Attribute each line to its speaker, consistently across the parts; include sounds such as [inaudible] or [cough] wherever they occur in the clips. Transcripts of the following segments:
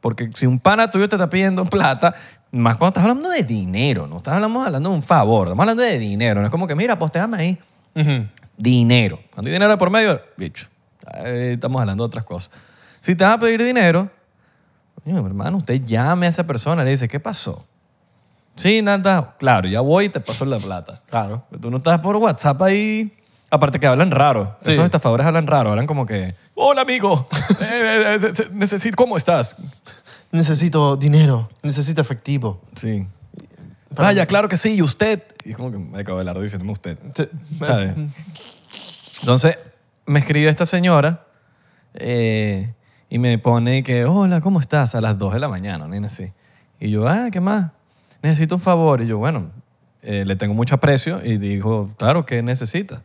Speaker 1: Porque si un pana tuyo te está pidiendo plata, más cuando estás hablando de dinero, no estás hablando, hablando de un favor, estamos hablando de dinero. No es como que, mira, pues ahí. ahí Dinero. Cuando hay dinero por medio, bicho, estamos hablando de otras cosas. Si te vas a pedir dinero, mi hermano, usted llame a esa persona y le dice, ¿qué pasó? Sí, nada, claro, ya voy y te paso la plata. Claro. tú no estás por WhatsApp ahí. Aparte que hablan raro. Sí. Esos estafadores hablan raro, hablan como que hola amigo, [laughs] eh, eh, eh, necesito, ¿cómo estás?
Speaker 2: Necesito dinero, necesito efectivo. Sí. Vaya, claro que sí, ¿y
Speaker 1: usted? Y es como que me acabo de hablar diciéndome usted. [laughs] Entonces, me escribe esta señora y me pone que, hola, ¿cómo estás? A las 2 de la mañana, nena, así. Y yo, ah, ¿qué más? Necesito un favor. Y yo, bueno, le tengo mucho aprecio y dijo, claro, ¿qué necesitas?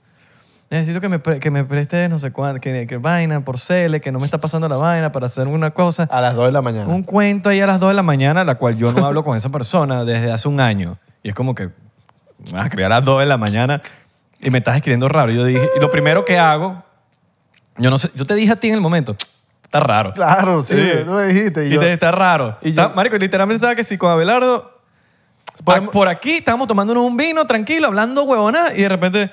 Speaker 1: necesito que me, prestes no sé cuánto, que, vaina por cele, que no me está pasando la vaina para hacer una cosa. A las 2 de la mañana. Un cuento ahí a las 2 de la mañana, la cual yo no hablo con esa persona desde hace un año. Y es como que vas a crear a las 2 de la mañana y me estás escribiendo raro. Yo dije, y lo primero que hago, yo no sé, yo te dije a ti en el momento, está raro. Claro, sí, tú me dijiste. Y, Y está raro. y literalmente estaba que si con Abelardo, ah, por aquí estábamos tomándonos un vino, tranquilo, hablando huevona, y de repente,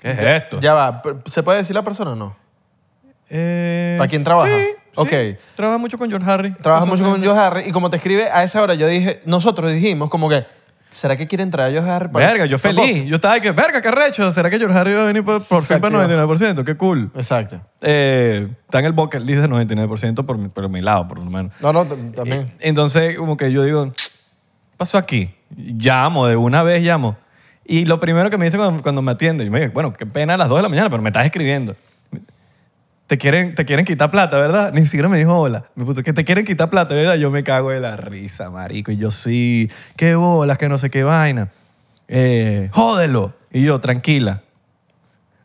Speaker 2: ¿Qué es esto? Ya va. ¿Se puede decir la persona o no? Eh, ¿Para quién trabaja? Sí, ok.
Speaker 1: Trabaja mucho con John Harry.
Speaker 2: Trabaja mucho con John Harry y como te escribe a esa hora, yo dije, nosotros dijimos como que, ¿será que quiere entrar
Speaker 1: a Harry? Verga, yo feliz. Yo estaba que, verga, qué recho. ¿Será que George Harry va a venir por, por fin para 99%? Qué cool. Exacto. Eh, está en el bucket list de 99% por mi, por mi lado, por lo menos. No, no, también. Entonces, como que yo digo, ¿qué pasó aquí? Llamo, de una vez llamo. Y lo primero que me dice cuando, me atiende, yo me bueno, qué pena a las 2 de la mañana, pero me estás escribiendo. Te quieren, te quieren quitar plata, ¿verdad? Ni siquiera me dijo hola. Me puso que te quieren quitar plata, ¿verdad? Yo me cago de la risa, marico. Y yo, sí, qué bolas, que no sé qué vaina. Eh, jódelo. Y yo, tranquila.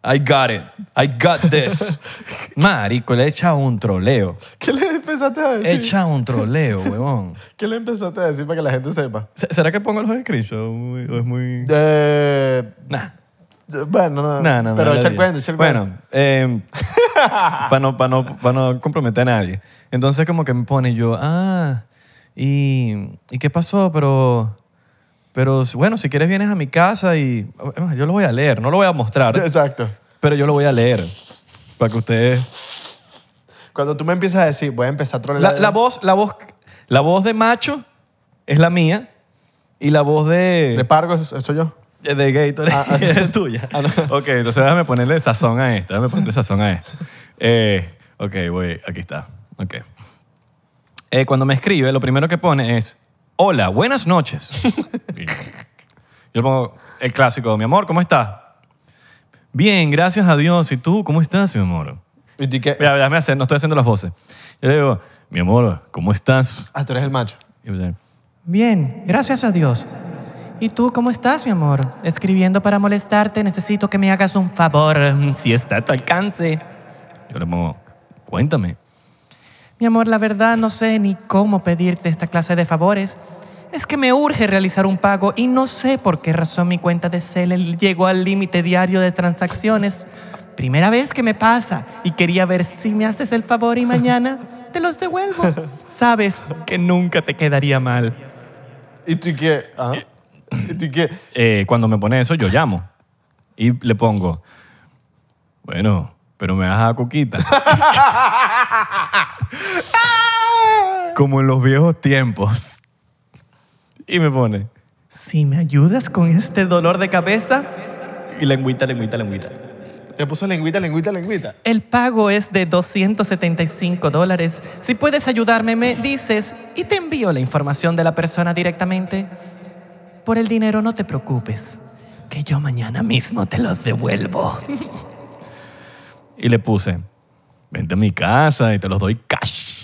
Speaker 1: I got it. I got this. [laughs] Marico, le echa un troleo. ¿Qué
Speaker 3: le empezaste a decir?
Speaker 1: Echa un troleo, huevón. [laughs] ¿Qué le empezaste a decir para que la gente sepa? ¿Será que pongo los screenshots o es muy...?
Speaker 2: Eh, Nah. Eh, bueno, no. no, Pero echa el cuento, echa el cuento.
Speaker 1: Bueno, em, [laughs] para no, no, no comprometer a nadie. Entonces como que me pone yo, ah, ¿y, ¿y qué pasó? Pero pero bueno, si quieres vienes a mi casa y yo lo voy a leer, no lo voy a mostrar. [laughs] Exacto. Pero yo lo voy a leer para que ustedes...
Speaker 2: Cuando tú me empiezas a decir, voy a empezar a trolear. La, voz, la,
Speaker 1: voz, la voz de macho es la mía y la voz de... De Pargo, soy yo. Eh, de Gator ah, ah [laughs] es tuya. Ah, [laughs] ok, entonces déjame ponerle sazón a esto, Déjame ponerle sazón a esto. Eh, ok, voy. Aquí está. Ok. Eh, cuando me escribe, lo primero que pone es: Hola, buenas noches. Yo le pongo el clásico, mi amor, ¿cómo estás? Bien, gracias a Dios. ¿Y tú cómo estás, mi amor? Mira, déjame no estoy haciendo las voces. Yo le digo, mi amor, ¿cómo estás? Ah, tú eres el macho.
Speaker 3: Bien, gracias a Dios. ¿Y tú cómo estás, mi amor? Escribiendo para molestarte, necesito que me hagas un
Speaker 1: favor, [laughs] si está a tu alcance. Yo le pongo, cuéntame.
Speaker 3: Mi amor, la verdad no sé ni cómo pedirte esta clase de favores es que me urge realizar un pago y no sé por qué razón mi cuenta de Cel llegó al límite diario de transacciones. Primera vez que me pasa y quería ver si me haces el favor y mañana te los devuelvo. Sabes
Speaker 1: que nunca te quedaría mal. ¿Y tú qué? ¿Y tú qué? Eh, cuando me pone eso, yo llamo y le pongo, bueno, pero me vas a coquita. [laughs] Como en los viejos tiempos. Y me pone,
Speaker 3: si me ayudas con este dolor de cabeza.
Speaker 1: Y lengüita, lengüita, lengüita.
Speaker 3: Te puso lengüita, lengüita, lengüita. El pago es de 275 dólares. Si puedes ayudarme, me dices y te envío la información de la persona directamente. Por el dinero no te preocupes, que yo mañana
Speaker 1: mismo te los devuelvo. y le puse, vente a mi casa y te los doy cash.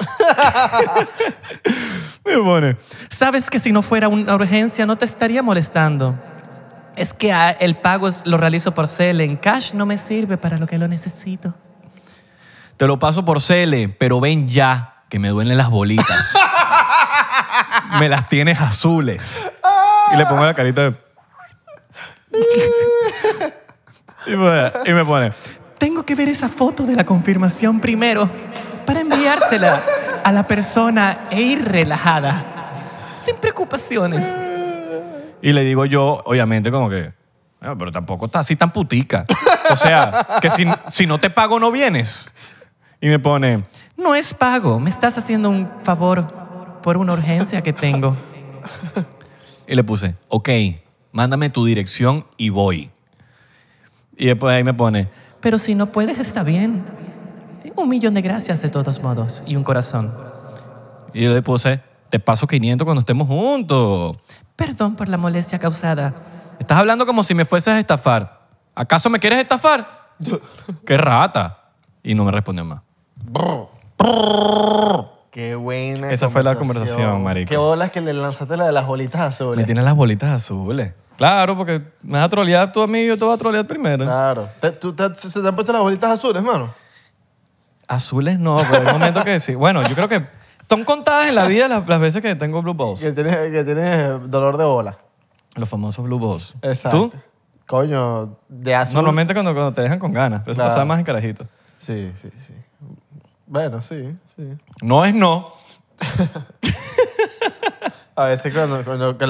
Speaker 3: [laughs] Me pone, sabes que si no fuera una urgencia no te estaría molestando. Es que el pago lo realizo por Cele, en cash no me sirve para lo que lo necesito.
Speaker 1: Te lo paso por Cele, pero ven ya, que me duelen las bolitas. [laughs] me las tienes azules. Y le pongo la carita y me pone,
Speaker 3: tengo que ver esa foto de la confirmación primero para enviársela a la persona e ir relajada, sin preocupaciones.
Speaker 1: Y le digo yo, obviamente, como que, ah, pero tampoco está así tan putica. O sea, que si, si no te pago no vienes. Y me pone,
Speaker 3: no es pago, me estás haciendo un favor por una urgencia que tengo.
Speaker 1: y le puse, ok, mándame tu dirección y voy. Y después ahí me pone,
Speaker 3: Pero si no puedes, está bien un millón de gracias de todos modos y un corazón.
Speaker 1: Y yo le puse, te paso 500 cuando estemos juntos.
Speaker 3: Perdón por la molestia causada.
Speaker 1: Estás hablando como si me fueses a estafar. ¿Acaso me quieres estafar? [laughs] ¡Qué rata! Y no me respondió más.
Speaker 2: Qué buena. Esa fue la conversación, marico. Qué bolas que le lanzaste la de las bolitas azules. Me tienes las
Speaker 1: bolitas azules. Claro, porque me vas a trolear tú a mí y yo te voy a trolear primero. Claro. tú, te- se te han puesto las bolitas azules, hermano? Azules no, pero hay momento que sí. Bueno, yo creo que son contadas en la vida las, las veces que tengo blue balls. Que tienes, que dolor de bola. Los famosos blue balls. Exacto. ¿Tú? Coño, de azul. Normalmente cuando, cuando te dejan con ganas, pero eso pasa más en carajito. Sí, sí, sí.
Speaker 2: Bueno, sí,
Speaker 3: sí.
Speaker 1: No es no. [laughs]
Speaker 2: A veces cuando,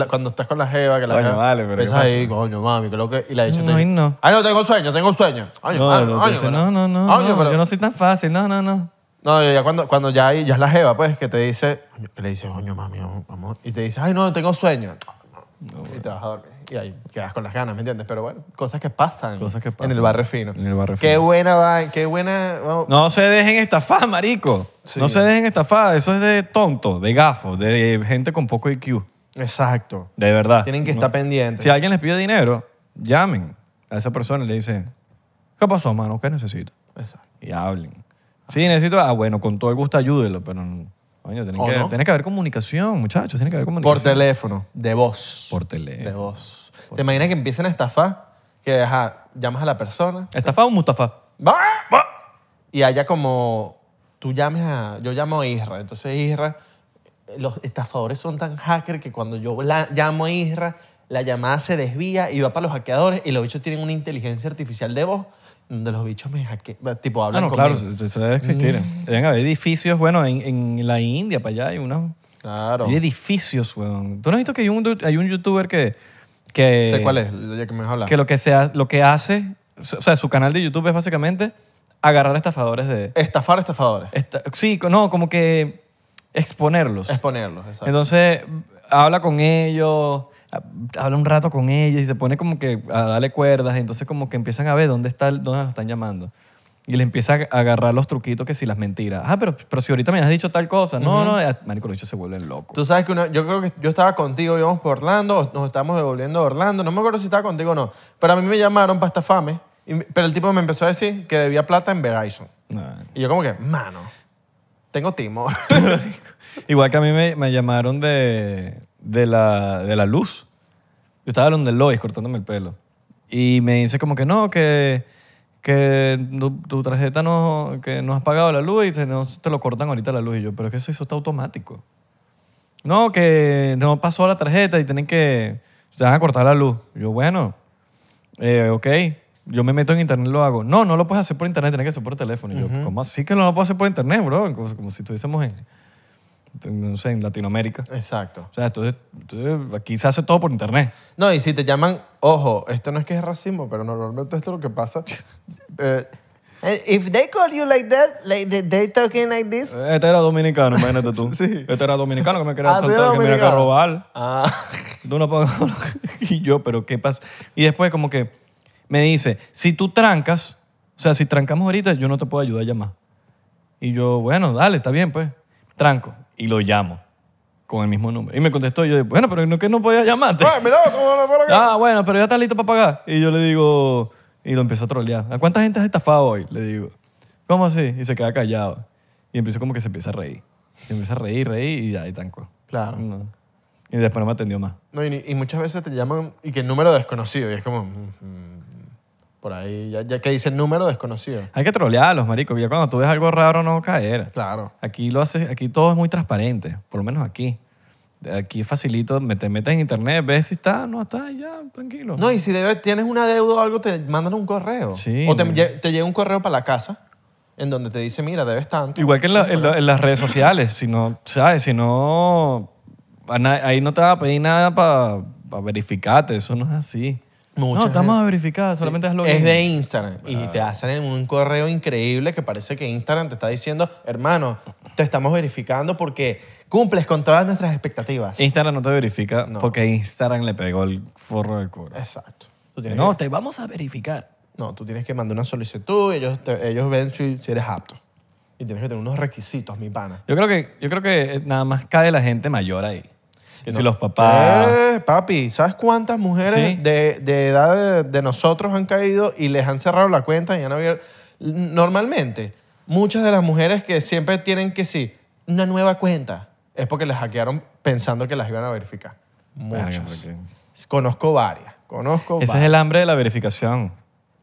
Speaker 2: cuando, estás con la jeva, que la Coño, jeva, vale, pero ahí, coño, mami, creo que... Y la dice No, no. Ay, ah, no, tengo sueño, tengo sueño.
Speaker 1: Ay, No, no, no, no,
Speaker 2: no, yo no soy tan fácil, no, no, no. No, ya cuando, cuando ya, ahí ya es la jeva, pues, que te dice, que le dice, coño, mami, amor, y te dice, ay, no, tengo sueño y te vas a dormir. Y ahí quedas con las ganas, ¿me entiendes? Pero bueno, cosas que pasan, cosas que pasan. en el barrio fino. En el barrio fino. Qué buena qué buena...
Speaker 1: No se dejen estafar, marico. No se dejen estafar. Eso es de tonto, de gafo, de gente con poco IQ.
Speaker 2: Exacto.
Speaker 1: De verdad. Tienen que estar pendientes. Si alguien les pide dinero, llamen a esa persona y le dicen, ¿qué pasó, mano? ¿Qué necesito? Exacto. Y hablen. Sí, necesito... Ah, bueno, con todo el gusto ayúdelo, pero... no- que, tiene que haber comunicación, muchachos, tiene que haber comunicación. Por teléfono, de voz. Por teléfono. De voz.
Speaker 2: ¿Te imaginas que empiecen a estafar? Que ajá, llamas a la persona. estafa o Mustafa? va va Y allá como. Tú llames a. Yo llamo a Isra. Entonces, Isra. Los estafadores son tan hacker que cuando yo la, llamo a Isra, la llamada se desvía y va para los hackeadores y los bichos tienen una inteligencia artificial de voz de los bichos me hackean.
Speaker 1: Tipo, hablan ah, no, claro, eso debe existir. Mm. edificios, bueno, en, en la India, para allá hay unos... Claro. Hay edificios, weón. ¿Tú no has visto que hay un, youtuber que, que... cuál es,
Speaker 2: que me Que lo
Speaker 1: que, lo que hace, o sea, su canal de YouTube es básicamente agarrar estafadores de... Estafar estafadores. sí, no, como que exponerlos.
Speaker 2: Exponerlos, exacto. Entonces,
Speaker 1: habla con ellos habla un rato con ella y se pone como que a darle cuerdas, y entonces como que empiezan a ver dónde, está, dónde están llamando. Y le empieza a agarrar los truquitos que si las mentiras. Ah, pero, pero si ahorita me has dicho tal cosa. No, no, Marico, se vuelven locos.
Speaker 2: Tú sabes que yo creo que yo estaba contigo, íbamos por Orlando, nos estábamos devolviendo a Orlando. No me acuerdo si estaba contigo o no. Pero a mí me llamaron para esta fame. pero el tipo me empezó a decir que debía plata en Verizon. Y yo como que, mano, tengo timo. [laughs]
Speaker 1: [laughs] Igual que a mí me llamaron de, de la, de la luz. Yo estaba hablando el Lois cortándome el pelo. Y me dice como que no, que, que tu, tarjeta no, que no has pagado la luz y te, te lo cortan ahorita la luz. Y yo, pero es que eso, está automático. No, que no pasó la tarjeta y tienen que... Te van a cortar la luz. yo, bueno, eh, ok, yo me meto en internet y lo hago. No, no lo puedes hacer por internet, tienes que hacer por teléfono. Y yo, ¿cómo así que no lo puedo hacer por internet, bro? Como, como si estuviésemos en no sé, en Latinoamérica. Exacto. O sea, entonces, entonces, aquí se hace todo por internet. No, y si te llaman,
Speaker 2: ojo, esto no es que es racismo, pero normalmente esto es lo que pasa. [laughs] Eh, eh, if they call you like that, like they, talking like this.
Speaker 1: Este era dominicano, imagínate tú. [laughs] Este era dominicano que me quería ah, que me iba a robar. Ah. [laughs] Tú no y yo, pero ¿qué pasa? Y después como que me dice, si tú trancas, o sea, si trancamos ahorita, yo no te puedo ayudar a llamar. Y yo, bueno, dale, está bien, pues. Tranco y lo llamo con el mismo número. Y me contestó, y yo, bueno, pero no que no podía llamarte. ¿cómo Ah, bueno, pero ya estás listo para pagar. Y yo le digo, y lo empezó a trolear. ¿A cuánta gente has estafado hoy? Le digo, ¿cómo así? Y se queda callado. Y empieza como que se empieza a reír. Y empieza a reír, reír y ahí tanco. Claro. Y después no me atendió más.
Speaker 2: No, y, muchas
Speaker 1: veces te llaman y que el número desconocido y es como... Mm, mm,
Speaker 2: por ahí, ya, que dice el número desconocido.
Speaker 1: Hay que trolearlos, marico. Ya cuando tú ves algo raro, no caer. Claro. Aquí, lo haces, aquí todo es muy transparente, por lo menos aquí aquí facilito, te metes en internet, ves si está, no está, ya, tranquilo. No, y si debes, tienes una deuda o algo, te mandan un correo. Sí. O te, llega un correo para la casa
Speaker 2: en donde te dice, mira, debes tanto.
Speaker 1: Igual que en, las redes [laughs] sociales, si no, ¿sabes? Si no, ahí no te va a pedir nada para, para verificarte, eso no es así no, estamos a verificar, solamente es lo Es de Instagram. Y te hacen un correo
Speaker 2: increíble que parece que Instagram te está diciendo, hermano, te estamos verificando porque cumples con todas nuestras expectativas.
Speaker 1: Instagram no te verifica porque Instagram le pegó el forro del culo. Exacto. no,
Speaker 2: te vamos a verificar. No, tú tienes que mandar una solicitud, ellos, ellos ven si, si eres apto. Y tienes que tener unos requisitos, mi pana.
Speaker 1: Yo creo que, yo creo que nada más cae la gente mayor ahí. Que si los papás. Eh,
Speaker 2: papi, ¿sabes cuántas mujeres de, de, edad de, nosotros han caído y les han cerrado la cuenta y han abierto? Normalmente, muchas de las mujeres que siempre tienen que sí, una nueva cuenta, es porque les hackearon pensando que las iban a verificar.
Speaker 1: Muchas.
Speaker 2: Conozco varias. Conozco Ese es el
Speaker 1: hambre de la verificación.